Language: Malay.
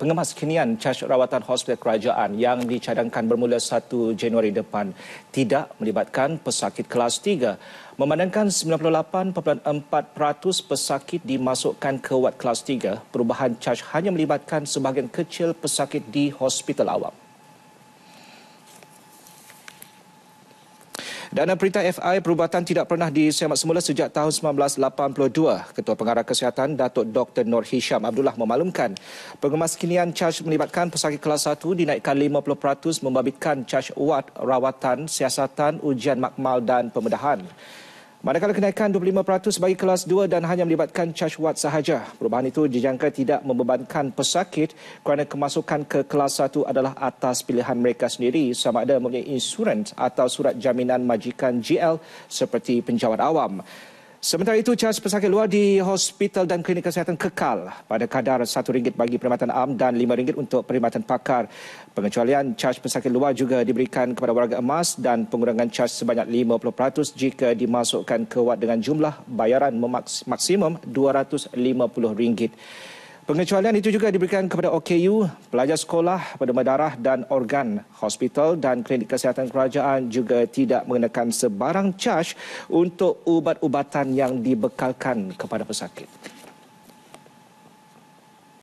pengemas kinian caj rawatan hospital kerajaan yang dicadangkan bermula 1 Januari depan tidak melibatkan pesakit kelas 3. Memandangkan 98.4% pesakit dimasukkan ke wad kelas 3, perubahan caj hanya melibatkan sebahagian kecil pesakit di hospital awam. Dana Perintah FI perubatan tidak pernah disemak semula sejak tahun 1982. Ketua Pengarah Kesihatan Datuk Dr. Nur Hisham Abdullah memaklumkan pengemaskinian caj melibatkan pesakit kelas 1 dinaikkan 50% membabitkan caj wad rawatan, siasatan, ujian makmal dan pembedahan. Manakala kenaikan 25% bagi kelas 2 dan hanya melibatkan caj watt sahaja. Perubahan itu dijangka tidak membebankan pesakit kerana kemasukan ke kelas 1 adalah atas pilihan mereka sendiri sama ada mempunyai insurans atau surat jaminan majikan GL seperti penjawat awam. Sementara itu, cas pesakit luar di hospital dan klinik kesihatan kekal pada kadar RM1 bagi perkhidmatan am dan RM5 untuk perkhidmatan pakar. Pengecualian cas pesakit luar juga diberikan kepada warga emas dan pengurangan cas sebanyak 50% jika dimasukkan ke wad dengan jumlah bayaran maksimum RM250. Pengecualian itu juga diberikan kepada OKU, pelajar sekolah, pendemar darah dan organ, hospital dan klinik kesihatan kerajaan juga tidak mengenakan sebarang charge untuk ubat-ubatan yang dibekalkan kepada pesakit.